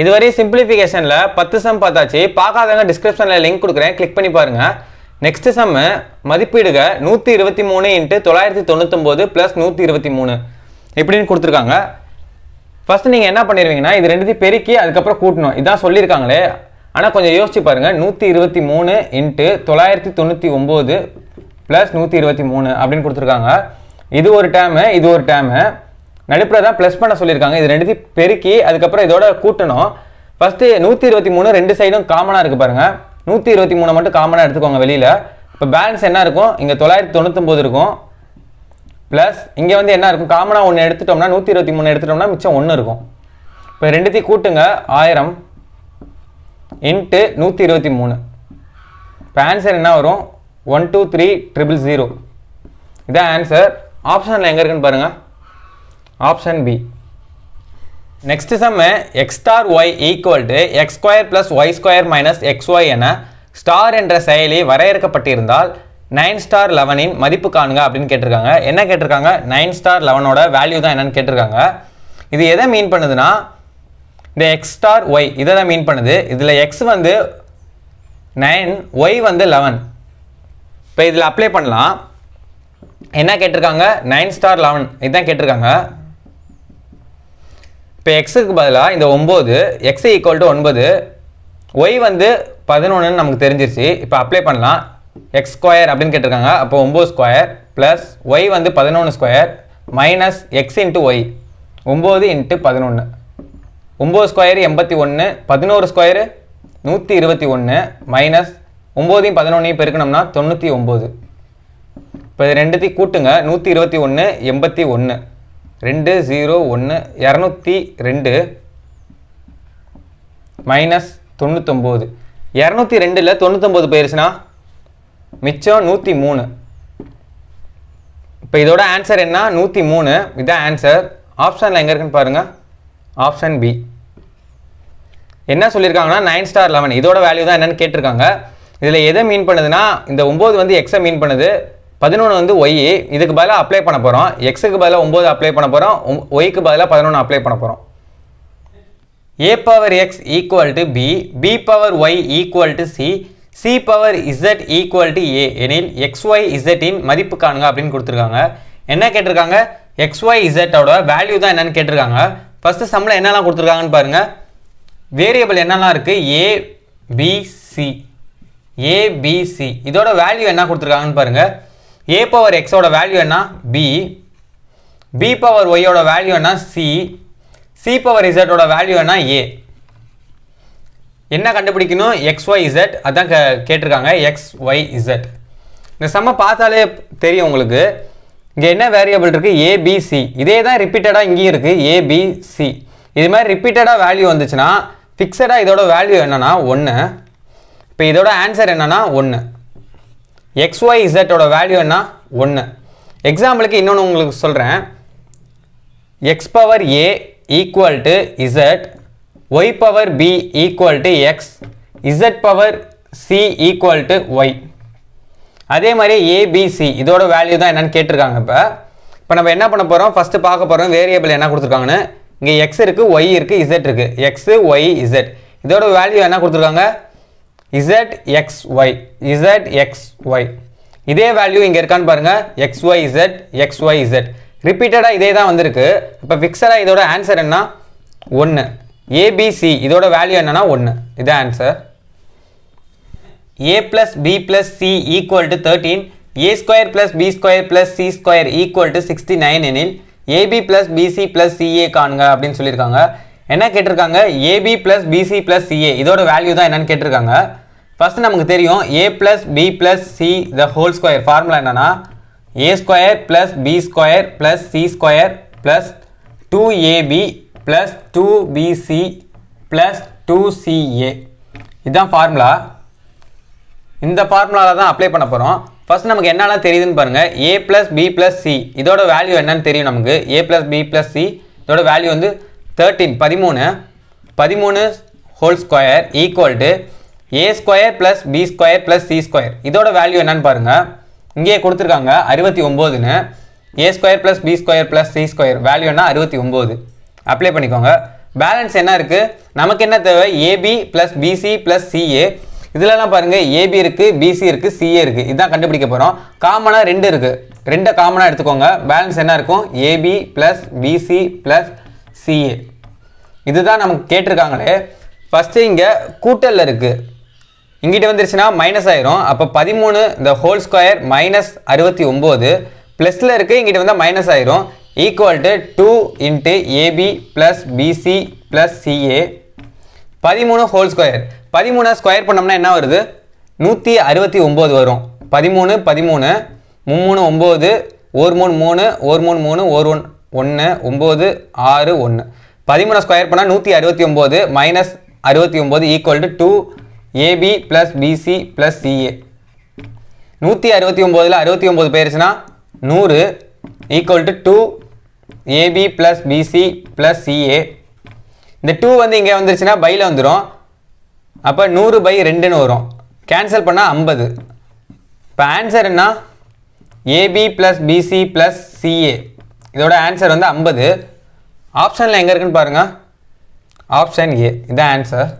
இதுவரை சிம்பிளிஃபிகேஷனில் பத்து சம் பார்த்தாச்சு பார்க்காதவங்க டிஸ்கிரிப்ஷனில் லிங்க் கொடுக்குறேன் கிளிக் பண்ணி பாருங்கள் நெக்ஸ்ட் செம்மு மதிப்பீடுக நூற்றி இருபத்தி மூணு இன்ட்டு தொள்ளாயிரத்தி தொண்ணூத்தொம்போது ப்ளஸ் நூற்றி இருபத்தி மூணு இப்படின்னு கொடுத்துருக்காங்க ஃபஸ்ட்டு நீங்கள் என்ன பண்ணிடுவீங்கன்னா இது ரெண்டுத்தையும் பெருக்கி அதுக்கப்புறம் கூட்டணும் இதான் சொல்லியிருக்காங்களே ஆனால் கொஞ்சம் யோசிச்சு பாருங்கள் நூற்றி இருபத்தி மூணு இன்ட்டு தொள்ளாயிரத்தி தொண்ணூற்றி ஒம்பது ப்ளஸ் நூற்றி இருபத்தி மூணு அப்படின்னு கொடுத்துருக்காங்க இது ஒரு டேமு இது ஒரு டேமு நடுப்புற தான் ப்ளஸ் பண்ண சொல்லியிருக்காங்க இது ரெண்டுத்தையும் பெருக்கி அதுக்கப்புறம் இதோட கூட்டணும் ஃபஸ்ட்டு நூற்றி இருபத்தி மூணு ரெண்டு சைடும் காமனாக இருக்குது பாருங்கள் நூற்றி இருபத்தி மூணு மட்டும் காமனாக எடுத்துக்கோங்க வெளியில் இப்போ பேலன்ஸ் என்ன இருக்கும் இங்கே தொள்ளாயிரத்தி தொண்ணூத்தொம்பது இருக்கும் ப்ளஸ் இங்கே வந்து என்ன இருக்கும் காமனாக ஒன்று எடுத்துட்டோம்னா நூற்றி இருபத்தி மூணு எடுத்துட்டோம்னா மிச்சம் ஒன்று இருக்கும் இப்போ ரெண்டுத்தையும் கூட்டுங்க ஆயிரம் இன்ட்டு நூற்றி இருபத்தி மூணு இப்போ ஆன்சர் என்ன வரும் one two three triple zero இதான் ஆன்சர் ஆப்ஷனில் எங்கே இருக்குன்னு பாருங்கள் ஆப்ஷன் பி நெக்ஸ்ட் சம்மு X star Y equal to X square plus Y square minus X Y என ஸ்டார் என்ற செயலி வரையறுக்கப்பட்டிருந்தால் நைன் ஸ்டார் லெவனின் மதிப்பு காணுங்க அப்படின்னு கேட்டிருக்காங்க என்ன கேட்டிருக்காங்க நைன் ஸ்டார் லெவனோட வேல்யூ தான் என்னன்னு கேட்டிருக்காங்க இது எதை மீன் பண்ணுதுன்னா இந்த எக்ஸ் ஸ்டார் ஒய் இதை தான் மீன் பண்ணுது இதில் எக்ஸ் வந்து நைன் ஒய் வந்து லெவன் இப்போ இதில் அப்ளை பண்ணலாம் என்ன கேட்டிருக்காங்க நைன் ஸ்டார் லெவன் இதுதான் கேட்டிருக்காங்க இப்போ எக்ஸுக்கு பதிலாக இந்த ஒம்பது எக்ஸ் ஈக்குவல் டு ஒன்பது ஒய் வந்து பதினொன்றுன்னு நமக்கு தெரிஞ்சிருச்சு இப்போ அப்ளை பண்ணலாம் எக்ஸ் ஸ்கொயர் அப்படின்னு கேட்டிருக்காங்க அப்போ ஒம்பது ஸ்கொயர் ப்ளஸ் ஒய் வந்து பதினொன்று square minus X into Y ஒம்பது இன்ட்டு பதினொன்று ஒம்பது ஸ்கொயர் எண்பத்தி ஒன்று பதினோரு ஸ்கொயரு நூற்றி இருபத்தி ஒன்று மைனஸ் ஒம்போதையும் பதினொன்றையும் பெருக்கணும்னா தொண்ணூற்றி ஒம்பது இப்போ இது ரெண்டுத்தையும் கூட்டுங்க நூற்றி இருபத்தி ஒன்று எண்பத்தி ஒன்று ரெண்டு ஜீரோ ஒன்று இரநூத்தி ரெண்டு மைனஸ் தொண்ணூத்தொம்போது இரநூத்தி ரெண்டில் தொண்ணூத்தொம்போது போயிருச்சுன்னா மிச்சம் நூற்றி மூணு இப்போ இதோட ஆன்சர் என்ன நூற்றி மூணு இதான் ஆன்சர் ஆப்ஷனில் எங்கே இருக்குன்னு பாருங்கள் ஆப்ஷன் பி என்ன சொல்லியிருக்காங்கன்னா நைன் ஸ்டார் லெவன் இதோட வேல்யூ தான் என்னென்னு கேட்டிருக்காங்க இதில் எதை மீன் பண்ணுதுன்னா இந்த ஒம்பது வந்து எக்ஸை மீன் பண்ணுது பதினொன்று வந்து ஒய் இதுக்கு பதிலாக அப்ளை பண்ண போகிறோம் எக்ஸுக்கு பதிலாக ஒம்பது அப்ளை பண்ண போகிறோம் ஒய்க்கு பதிலாக பதினொன்று அப்ளை பண்ண போகிறோம் A power X equal to B B power Y equal to C C power Z equal to A எனில் எக்ஸ் ஒய் இசட்டின் மதிப்பு காணுங்க அப்படின்னு கொடுத்துருக்காங்க என்ன கேட்டிருக்காங்க எக்ஸ் ஒய் இசட்டோட வேல்யூ தான் என்னென்னு கேட்டிருக்காங்க ஃபஸ்ட்டு சம்பளம் என்னெல்லாம் கொடுத்துருக்காங்கன்னு பாருங்கள் வேரியபிள் என்னெல்லாம் இருக்குது ஏ பிசி ஏபிசி இதோட வேல்யூ என்ன கொடுத்துருக்காங்கன்னு பாருங்கள் ஏ பவர் எக்ஸோட வேல்யூ என்ன பி பி பவர் ஒய்யோட வேல்யூ என்ன சி சி பவர் இசட்டோட வேல்யூ என்ன ஏ என்ன கண்டுபிடிக்கணும் எக்ஸ் ஒய் இசட் அதான் க கேட்டிருக்காங்க எக்ஸ் ஒய் இசட் இந்த செம்ம பார்த்தாலே தெரியும் உங்களுக்கு இங்கே என்ன வேரியபிள் இருக்குது ஏபிசி இதே தான் ரிப்பீட்டடாக இங்கேயும் இருக்குது ஏபிசி இது மாதிரி ரிப்பீட்டடாக வேல்யூ வந்துச்சுன்னா ஃபிக்ஸடாக இதோட வேல்யூ என்னென்னா ஒன்று இப்போ இதோட ஆன்சர் என்னென்னா ஒன்று எக்ஸ் ஒய் இசட்டோட வேல்யூ என்ன ஒன்று எக்ஸாம்பிளுக்கு இன்னொன்று உங்களுக்கு சொல்கிறேன் X power A equal to Z Y power B equal to X Z power C equal to Y அதே மாதிரி ஏபிசி இதோட வேல்யூ தான் என்னென்னு கேட்டிருக்காங்க இப்போ இப்போ நம்ம என்ன பண்ண போகிறோம் ஃபஸ்ட்டு பார்க்க போகிறோம் வேரியபிள் என்ன கொடுத்துருக்காங்கன்னு இங்கே எக்ஸ் இருக்குது ஒய் இருக்குது இசட் இருக்குது எக்ஸு ஒய் இசட் இதோட வேல்யூ என்ன கொடுத்துருக்காங்க ZXY ZXY இதே வேல்யூ இங்கே இருக்கான்னு பாருங்கள் XYZ XYZ ரிப்பீட்டடாக இதே தான் வந்திருக்கு இப்போ fixerா இதோட ஆன்சர் என்ன ஒன்று ஏபிசி இதோட வேல்யூ என்னன்னா ஒன்று இதான் answer A plus B plus C equal to thirteen A square plus B square plus C square equal to sixty nine எனில் AB plus BC plus CA காணுங்க அப்படின்னு சொல்லியிருக்காங்க என்ன கேட்டிருக்காங்க AB plus BC plus CA இதோட value தான் என்னன்னு கேட்டிருக்காங்க ஃபர்ஸ்ட் நமக்கு தெரியும் A plus B plus C the whole square formula என்னன்னா A square plus B square plus C square plus two AB plus two BC plus two CA இதுதான் formula இந்த ஃபார்முலாவில் தான் அப்ளை பண்ண போகிறோம் ஃபர்ஸ்ட் நமக்கு என்னெல்லாம் தெரியுதுன்னு பாருங்கள் A plus B plus C இதோட வேல்யூ என்னன்னு தெரியும் நமக்கு A plus B plus C இதோட வேல்யூ வந்து தேர்ட்டீன் பதிமூணு பதிமூணு whole square equal to A square plus B square plus C square இதோட வேல்யூ என்னன்னு பாருங்கள் இங்கேயே கொடுத்துருக்காங்க அறுபத்தி ஒம்போதுன்னு A square plus B square plus C square வேல்யூனா அறுபத்தி ஒம்பது அப்ளை பண்ணிக்கோங்க பேலன்ஸ் என்ன இருக்குது நமக்கு என்ன தேவை AB plus BC plus CA இதுலலாம் பாருங்கள் ஏபி இருக்குது பிசி இருக்குது சிஏ இருக்குது இதுதான் கண்டுபிடிக்க போகிறோம் காமனாக ரெண்டு இருக்குது ரெண்டை காமனாக எடுத்துக்கோங்க பேலன்ஸ் என்ன இருக்கும் AB plus BC plus CA இதுதான் நமக்கு கேட்டிருக்காங்களே ஃபஸ்ட்டு இங்கே கூட்டலில் இருக்குது இங்கிட்ட வந்துருச்சுன்னா மைனஸ் ஆயிரும் அப்போ பதிமூணு இந்த ஹோல் ஸ்கொயர் மைனஸ் அறுபத்தி ஒம்பது ப்ளஸில் இருக்குது இங்கிட்ட வந்தால் மைனஸ் ஆயிரும் equal to two into AB plus BC plus CA பதிமூணு ஹோல் ஸ்கொயர் பதிமூணை ஸ்கொயர் பண்ணோம்னா என்ன வருது நூற்றி அறுபத்தி ஒம்பது வரும் பதிமூணு பதிமூணு மும்மூணு ஒம்பது ஒரு மூணு மூணு ஒரு மூணு மூணு ஒரு ஒன் ஒன்று ஒம்பது ஆறு ஒன்று பதிமூணு ஸ்கொயர் பண்ணால் நூற்றி அறுபத்தி ஒம்பது மைனஸ் அறுபத்தி ஒம்பது equal to two AB plus BC plus CA நூற்றி அறுபத்தி ஒம்போதில் அறுபத்தி ஒம்பது to நூறு AB plus two AB plus BC plus CA இந்த டூ வந்து இங்கே வந்திரிச்சினா பையில் வந்துடும் அப்போ நூறு பை ரெண்டுன்னு வரும் கேன்சல் பண்ணால் ஐம்பது இப்போ ஆன்சர் என்ன AB plus BC plus CA இதோட ஆன்சர் வந்து ஐம்பது ஆப்ஷனில் எங்கே இருக்குன்னு பாருங்கள் ஆப்ஷன் ஏ இதுதான் ஆன்சர்